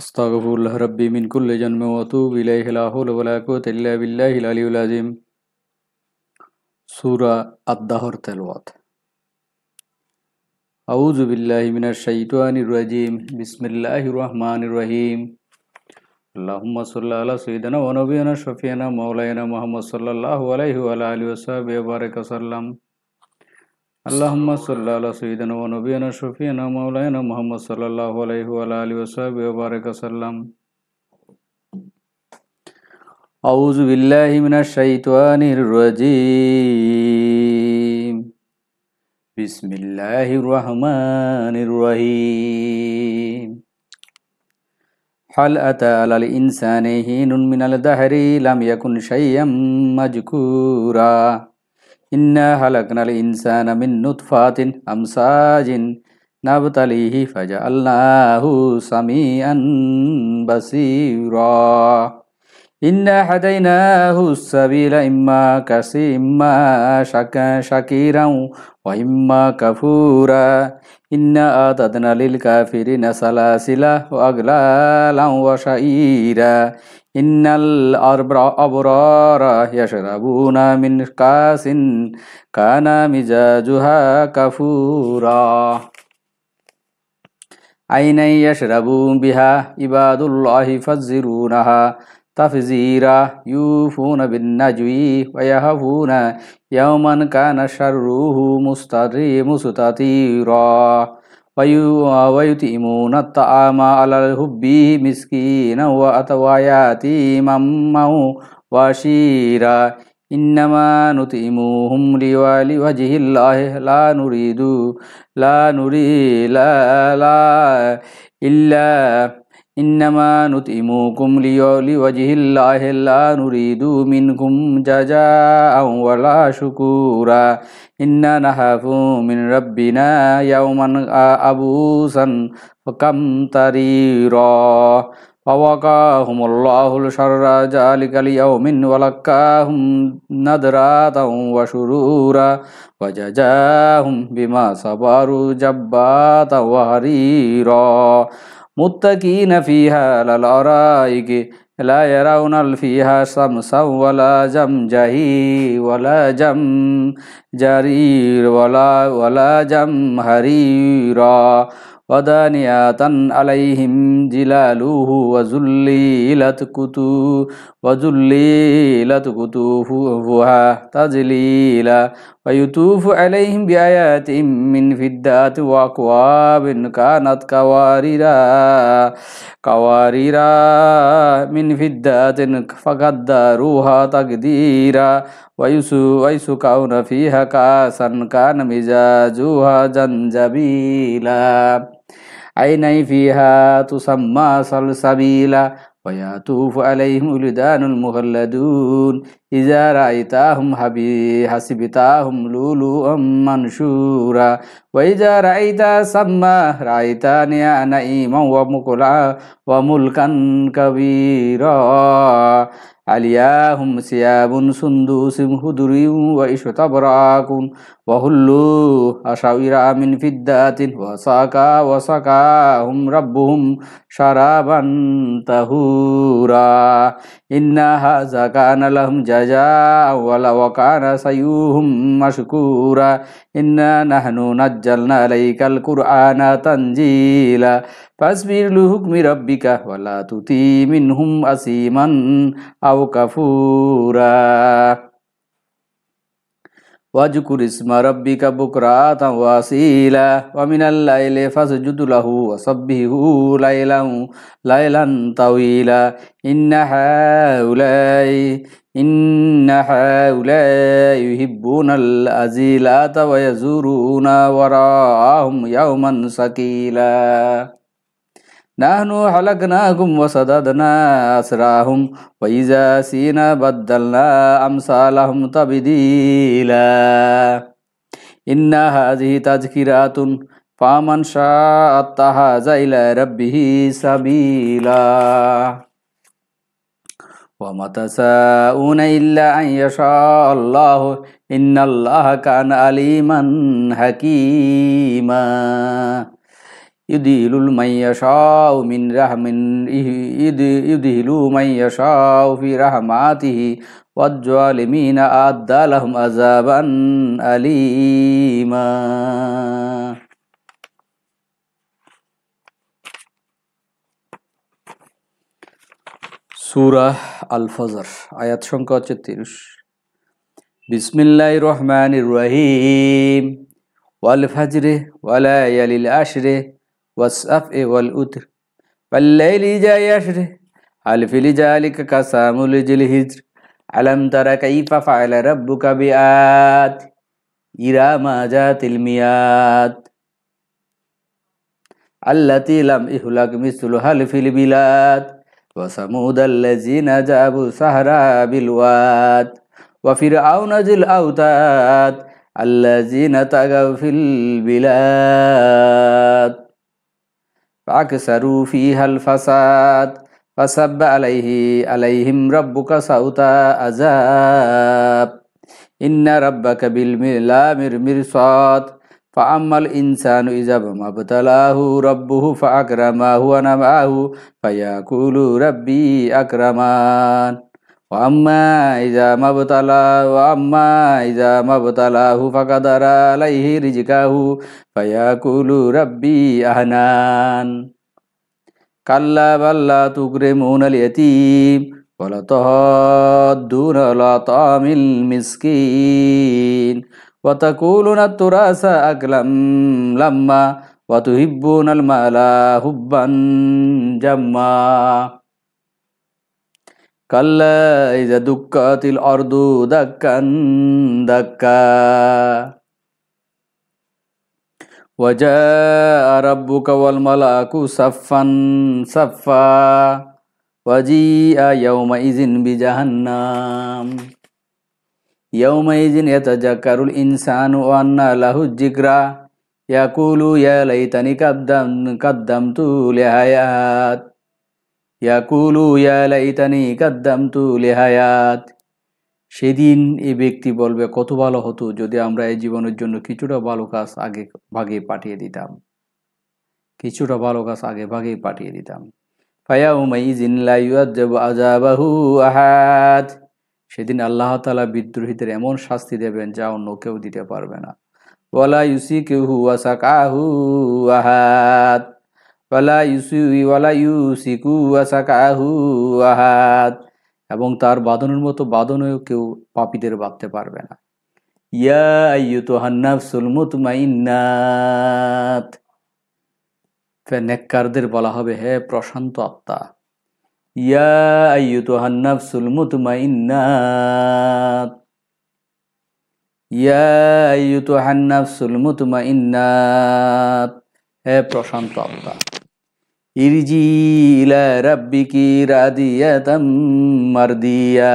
استغفر الله ربي من كل جنم واتوب اليه لا حول ولا قوه الا بالله العلي العظيم سوره الدهر تلوات اعوذ بالله من الشيطان الرجيم بسم الله الرحمن الرحيم اللهم صل على سيدنا ونبينا شفينا مولانا محمد صلى الله عليه وعلى اله وصحبه وبارك وسلم صل اللهم صل على سيدنا ونبينا شفينا مولانا محمد صلى الله عليه وعلى آله وصحبه وبارك وسلم أعوذ بالله من الشيطان الرجيم بسم الله الرحمن الرحيم هل أتى على الإنسان حين من الدهر لم يكن شيئا مذكورا إنا خلقنا الإنسان من نطفة أمساج نبتليه فجعلناه سميعا بصيرا إنا هديناه السبيل إما كسي إما شك شكيرا وإما كفورا إنا أعطتنا للكافرين سلاسلا وأغلالا وشعيرا إن الأبرار يشربون من كاس كان مزاجها كفورا أين يشربون بها عباد الله فزرونها تفزيرا يوفون بالنجوي ويهفون يوما كان شره مستطير مستطيرا ويتيمون الطعام على الحب مسكينا وأتوا يتيما وشيرا إنما نطعمهم لوجه الله لا نريد لا نريد لا, لا إلا إنما نطعمكم لوجه الله لا نريد منكم جزاء ولا شكورا إنا نخاف من ربنا يوما أبوسا تريرا فوقاهم الله الشر ذلك اليوم ولقاهم نضرة وشرورا وجزاهم بما صبروا جباتا وحريرا মুত্তাকিনা ফিহা আলাল আরাইকি লা ইয়ারাউনাল ফিহা শামসা ওয়ালা জামজাহি ওয়ালা জাম জারির ওয়ালা ওয়ালা জাম হারিরা ওয়াদানিয়াতান আলাইহিম জিলালুহু ওয়াজুল্লিলাত কুতু ওয়াজুল্লিলাত কুতুফুহা তাজলিলা ويطوف عليهم بآيات من فدات وأكواب كانت قواريرا قواريرا من فدات فقدروها تقديرا ويسقون فيها كاسا كان مزاجها جنجبيلا عيني فيها تسمى سلسبيلا ويطوف عليهم ولدان المخلدون إذا رأيتهم حبي حسبتهم لولوءا منشورا وإذا رأيت سما رأيت نعيما ومقلا وملكا كبيرا علياهم ثياب سندوس خضر واستبراق وهلوا أشاور من فدات وساقا وسقاهم ربهم شرابا طهورا إن هذا كان لهم جنة جزاء وكان سيوهم مشكورا إنا نحن نجلنا عليك القرآن تنجيلا فاصبر لحكم ربك ولا تطيع منهم أسيما أو كفورا واذكر اسم ربك بكرة وأصيلا ومن الليل فاسجد له وسبه ليلا ليلا طويلا إن هؤلاء إن هؤلاء يحبون الأزيلات ويزورون وراءهم يوما ثقيلا نحن خلقناكم وصددنا أسراهم وإذا سينا بدلنا أمثالهم تبديلا إن هذه تذكرات فمن شاء اتخذ إلى ربه سبيلا وما تساءون إلا أن يشاء الله إن الله كان عليما حكيما يديل من يشاء من رحم يديل من يشاء في رحماته والظالمين أعد لهم عذابا أليما سورة الفجر آيات আয়াত সংখ্যা بسم الله الرحمن الرحيم والفجر ওয়াল ফাজরে والسفء والأتر فالليل جاء يشر هل في لجالك قسام هجر ألم ترى كيف فعل ربك بآت إرام جات الميات التي لم يهلك مثلها في البلاد وثمود الذين جابوا سهرا بالواد وفرعون ذي الأوتاد الذين تغوا في البلاد فأكثروا فيها الفساد فسب عليه عليهم ربك سوط عذاب إن ربك بالملام مرصاد فأما الإنسان إذا ما ابتلاه ربه فأكرمه ونماه فيقول ربي أكرمان وأما إذا ما ابتلاه وأما إذا ما ابتلاه فقدر عليه رزقه فيقول ربي أهنان كلا بل لا تكرمون اليتيم ولا تهدون على طعام المسكين وتقولون التراث أكلا لما وتحبون المال حبا جما كلا إذا دكت الأرض دكا دكا وجاء ربك والملاك صفا صفا وجيء يومئذ بجهنم يومئذ يتذكر الإنسان وأن له الذكرى يقول يا ليتني قدمت لحياتي ইয়াকুলু ইয়ালাইতানি কাদ্দাম তু লেহায়াত সেদিন এই ব্যক্তি বলবে কত ভালো হতো যদি আমরা এই জীবনের জন্য কিছুটা ভালো কাজ আগে ভাগে পাঠিয়ে দিতাম কিছুটা ভালো কাজ আগে ভাগে পাঠিয়ে দিতাম সেদিন আল্লাহ তালা বিদ্রোহীদের এমন শাস্তি দেবেন যা অন্য কেউ দিতে পারবে না ওয়ালা ইউসি কেহু আসা কাহু আহাত ওয়ালা ইউসু ওয়ালা ইউসিকু আসাকাহু আহাদ এবং তার বাঁধনের মতো বাঁধনেও কেউ পাপীদের বাঁধতে পারবে না ইয়া তো আইয়ুতু সুলমুত মুতমাইন্নাত নেককারদের বলা হবে হে প্রশান্ত আত্মা ইয়া তো আইয়ুতু সুলমুত মুতমাইন্নাত ইয়া তো আইয়ুতু হান্নাফসুল মুতমাইন্নাত হে প্রশান্ত আত্মা ইরজি ইলা রাব্বিকি রাদিয়াতাম মারদিয়া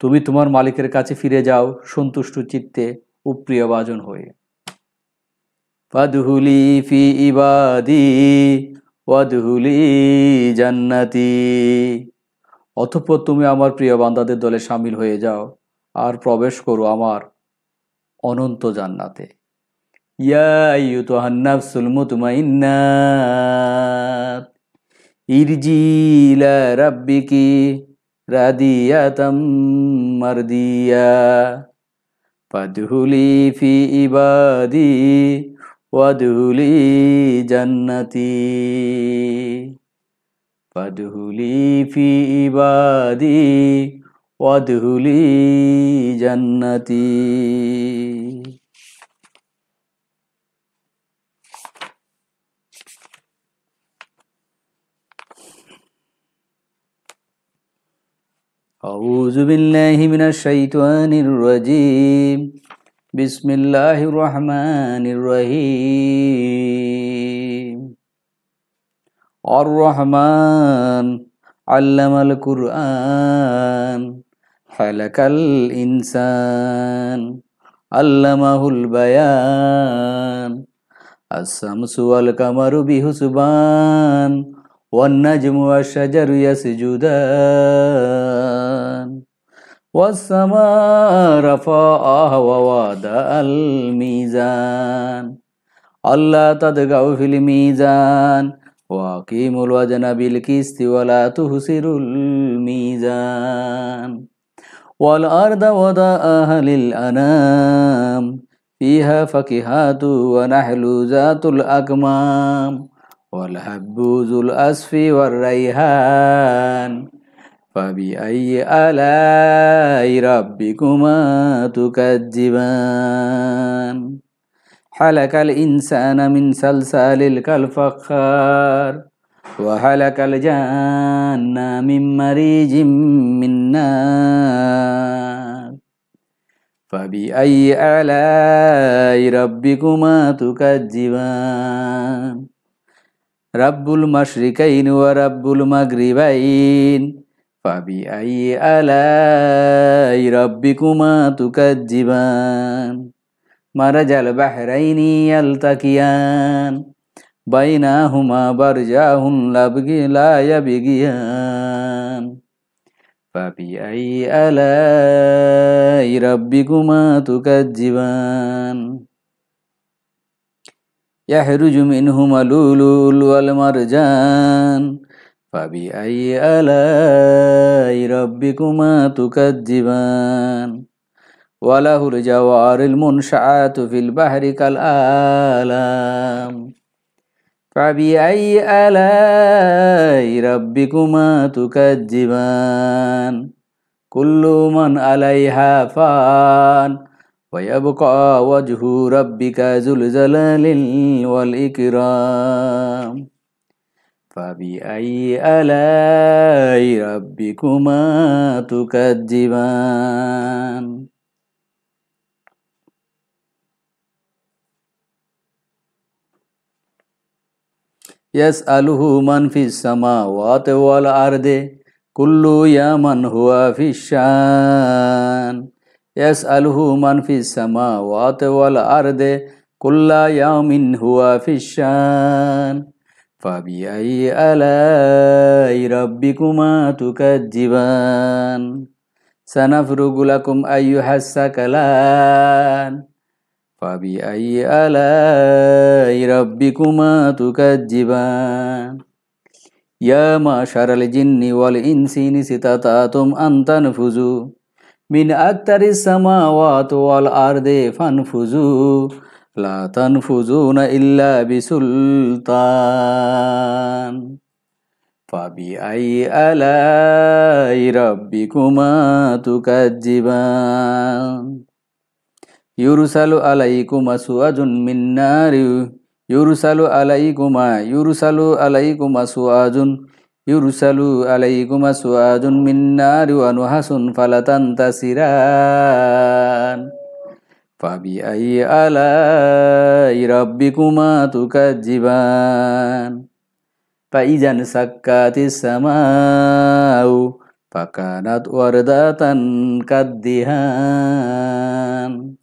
তুমি তোমার মালিকের কাছে ফিরে যাও সন্তুষ্ট চিত্তে বাজন হয়ে ফাদহুলি ফি ইবাদি ওয়াদহুলি জান্নাতি অতঃপর তুমি আমার প্রিয় বান্দাদের দলে সামিল হয়ে যাও আর প্রবেশ করো আমার অনন্ত জান্নাতে ইয়া ইউতহান্নাফসুল মুতমাইন্না ইরজিলা রাব্বিকি রাদিয়াতাম মারদিয়া পাদহুলি ফি ইবাদি ওয়াদহুলি জান্নাতি পাদহুলি ফি ইবাদি ওয়াদহুলি জান্নাতি أعوذ بالله من الشيطان الرجيم بسم الله الرحمن الرحيم الرحمن علم القرآن خلق الإنسان علمه البيان الشمس والقمر بحسبان والنجم والشجر يسجدان والسماء رفعها ووضع الميزان ألا تدقوا في الميزان وأقيموا الوزن بالقسط ولا تهسروا الميزان والأرض وضعها للأنام فيها فكهة ونحل ذات الأكمام والحب ذو الأسف والريحان فبأي آلاء ربكما تكذبان حلق الإنسان من سلسال كالفخار وحلق الجنة من مريج من نار فبأي آلاء ربكما تكذبان رب المشرقين ورب المغربين فبأي آلاء ربكما تكذبان مرج البحرين يلتقيان بينهما برزاخ لا يبغيان فبأي آلاء ربكما تكذبان يخرج منهما اللؤلؤ والمرجان فبأي آلاء ربكما تكذبان وله الجوار المنشآت في البحر كالآلام فبأي آلاء ربكما تكذبان كل من عليها فان ويبقى وجه ربك ذو الجلال والإكرام فبأي آلاء ربكما تكذبان يسأله من في السماوات والأرض كل يوم هو في الشان يسأله من في السماوات والأرض كل يوم هو في الشان فبأي آلاء ربكما تكذبان سنفرغ لكم أيها الثقلان فبأي آلاء ربكما تكذبان يا معشر الجن والإنس إن استطعتم أن تنفذوا من أكثر السماوات والأرض فانفذوا লা তানফুজুনা ইল্লা বিসুলতান পাবি আই আলাই রাব্বিকুমা তুকাজ্জিবান ইউরুসালু আলাইকুমা সুয়াজুন মিন নারি ইউরুসালু আলাইকুমা ইউরুসালু আলাইকুমা সুয়াজুন ইউরুসালু আলাইকুমা সুয়াজুন মিন নারি ওয়া নুহাসুন ফালাতান্তাসিরান فبأي آلاء ربكما تكذبان فإذا انسكت السماء فكانت وردة كالدهان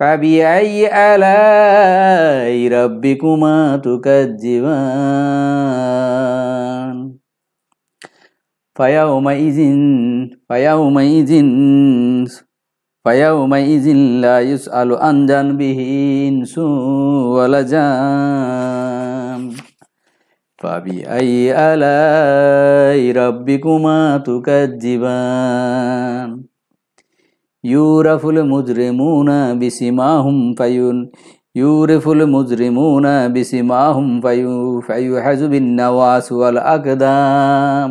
فبأي آلاء ربكما تكذبان فيومئذ فيومئذ فيومئذ لا يسأل عن ذنبه إنس ولا جان فبأي آلاء ربكما تكذبان يورف المجرمون بسماهم فين يورف المجرمون بسماهم فيحز بالنواس والأقدام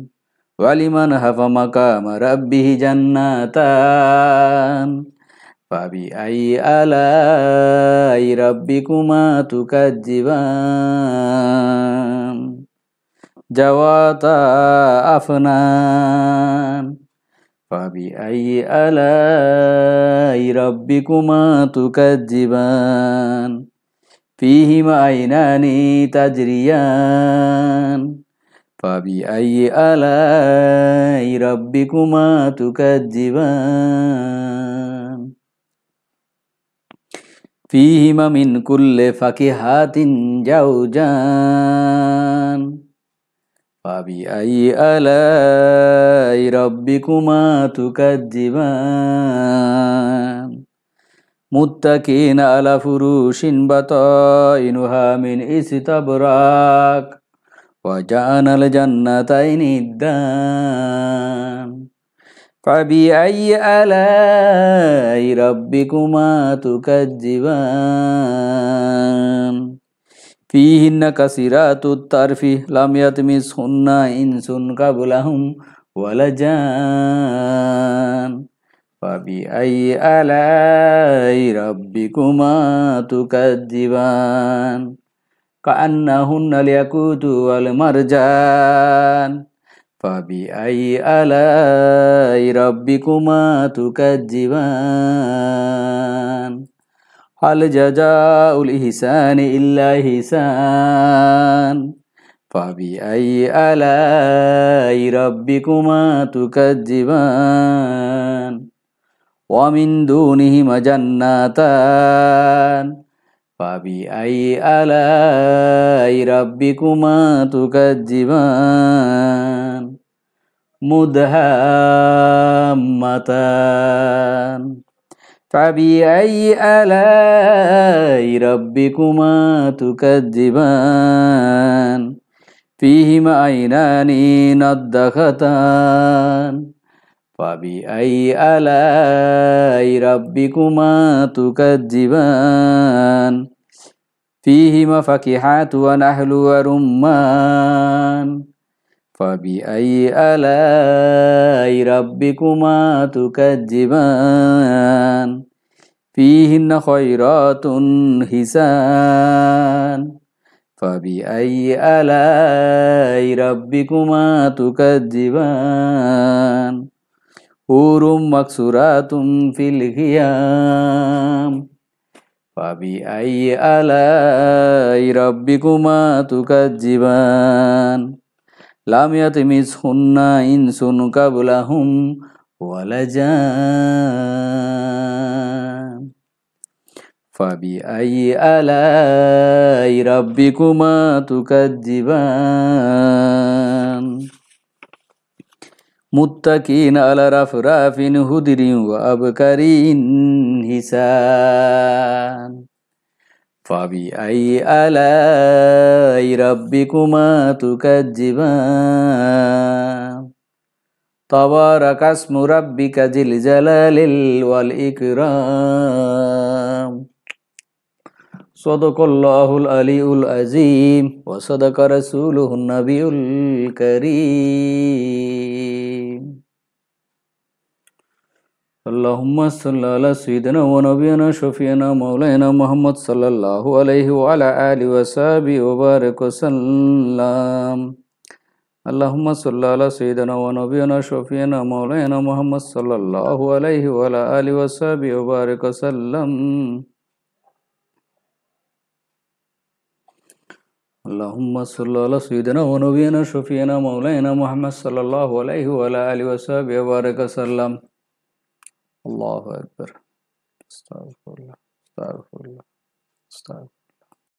ولمن هف مقام ربه جنتان فبأي آلاء ربكما تكذبان جواتا أفنان فبأي آلاء ربكما تكذبان فيهما عينان تجريان فبأي آلاء ربكما تكذبان فيهما من كل فاكهة زوجان فبأي آلاء ربكما تكذبان متكئين على فروش بطائنها من استبراك وجعل الجنتين الدان فبأي آلاء ربكما تكذبان فيهن كثيرات الترف لم يطمسهن إنس قبلهم ولا جان فبأي آلاء ربكما تكذبان كأنهن اليكوت والمرجان فبأي آلاء ربكما تكذبان هل جزاء الإحسان إلا إحسان فبأي آلاء ربكما تكذبان ومن دونهما جنتان فبأي آلاء ربكما تكذبان مدهامتان فبأي آلاء ربكما تكذبان فيهما عينان نضختان فبأي آلاء ربكما تكذبان فيهما فاكهات ونحل ورمان فبأي آلاء ربكما تكذبان فيهن خيرات حسان فبأي آلاء ربكما تكذبان حور مكسورات في الخيام فبأي آلاء ربكما تكذبان لم يطمثهن إنس قبلهم ولا جان فبأي آلاء ربكما تكذبان متكين على رفراف هدر وأبكرين هسان فبأي آلاء ربكما تكذبان تبارك اسم ربك ذي الجلال والإكرام صدق الله العلي العظيم وصدق رسوله النبي الكريم اللهم صل على سيدنا ونبينا شفينا مولانا محمد صلى الله عليه وعلى آله وصحبه وبارك وسلم اللهم صل على سيدنا ونبينا شفينا مولانا محمد صلى الله عليه وعلى آله وصحبه وبارك وسلم اللهم صل على سيدنا ونبينا شفينا مولانا محمد صلى الله عليه وعلى آله وصحبه وبارك وسلم الله أكبر استغفر الله استغفر الله استغفر